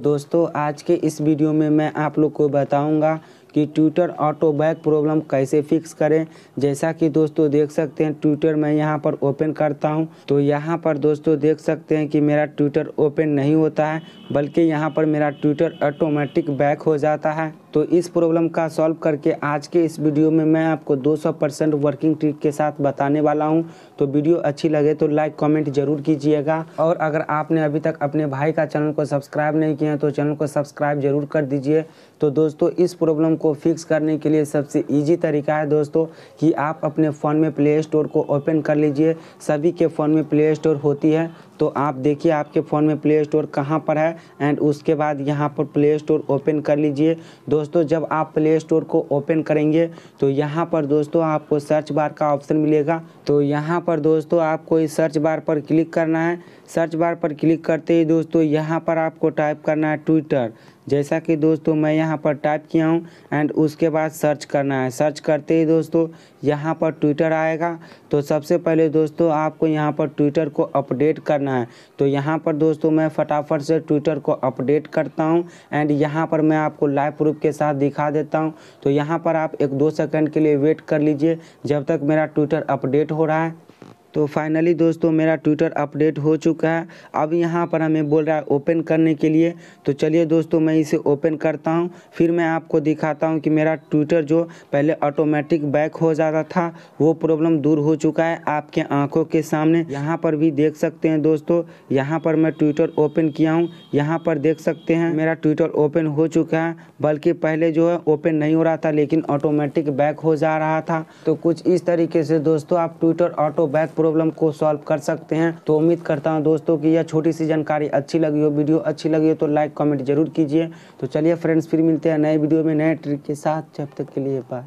दोस्तों आज के इस वीडियो में मैं आप लोग को बताऊंगा कि ट्विटर ऑटोबैक प्रॉब्लम कैसे फिक्स करें जैसा कि दोस्तों देख सकते हैं ट्विटर मैं यहाँ पर ओपन करता हूँ तो यहाँ पर दोस्तों देख सकते हैं कि मेरा ट्विटर ओपन नहीं होता है बल्कि यहाँ पर मेरा ट्विटर ऑटोमेटिक बैक हो जाता है तो इस प्रॉब्लम का सॉल्व करके आज के इस वीडियो में मैं आपको 200 परसेंट वर्किंग ट्रिक के साथ बताने वाला हूं तो वीडियो अच्छी लगे तो लाइक कमेंट जरूर कीजिएगा और अगर आपने अभी तक अपने भाई का चैनल को सब्सक्राइब नहीं किया तो चैनल को सब्सक्राइब जरूर कर दीजिए तो दोस्तों इस प्रॉब्लम को फिक्स करने के लिए सबसे ईजी तरीका है दोस्तों कि आप अपने फ़ोन में प्ले स्टोर को ओपन कर लीजिए सभी के फ़ोन में प्ले स्टोर होती है तो आप देखिए आपके फ़ोन में प्ले स्टोर कहाँ पर है एंड उसके बाद यहाँ पर प्ले स्टोर ओपन कर लीजिए दोस्तों जब आप प्ले स्टोर को ओपन करेंगे तो यहाँ पर दोस्तों आपको सर्च बार का ऑप्शन मिलेगा तो यहाँ पर दोस्तों आपको इस सर्च बार पर क्लिक करना है सर्च बार पर क्लिक करते ही दोस्तों यहाँ पर आपको टाइप करना है ट्विटर जैसा कि दोस्तों मैं यहाँ पर टाइप किया हूँ एंड उसके बाद सर्च करना है सर्च करते ही दोस्तों यहाँ पर ट्विटर आएगा तो सबसे पहले दोस्तों आपको यहाँ पर ट्विटर को अपडेट करना करना है तो यहाँ पर दोस्तों मैं फटाफट से ट्विटर को अपडेट करता हूँ एंड यहाँ पर मैं आपको लाइव प्रूफ के साथ दिखा देता हूँ तो यहाँ पर आप एक दो सेकेंड के लिए वेट कर लीजिए जब तक मेरा ट्विटर अपडेट हो रहा है तो फाइनली दोस्तों मेरा ट्विटर अपडेट हो चुका है अब यहाँ पर हमें बोल रहा है ओपन करने के लिए तो चलिए दोस्तों मैं इसे ओपन करता हूँ फिर मैं आपको दिखाता हूँ कि मेरा ट्विटर जो पहले ऑटोमेटिक बैक हो जाता था वो प्रॉब्लम दूर हो चुका है आपके आँखों के सामने यहाँ पर भी देख सकते हैं दोस्तों यहाँ पर मैं ट्विटर ओपन किया हूँ यहाँ पर देख सकते हैं मेरा ट्विटर ओपन हो चुका है बल्कि पहले जो है ओपन नहीं हो रहा था लेकिन ऑटोमेटिक बैक हो जा रहा था तो कुछ इस तरीके से दोस्तों आप ट्विटर ऑटो बैक प्रॉब्लम को सॉल्व कर सकते हैं तो उम्मीद करता हूँ दोस्तों की यह छोटी सी जानकारी अच्छी लगी हो वीडियो अच्छी लगी हो तो लाइक कॉमेंट जरूर कीजिए तो चलिए फ्रेंड्स फिर मिलते हैं नए वीडियो में नए ट्रिक के साथ जब तक के लिए बाय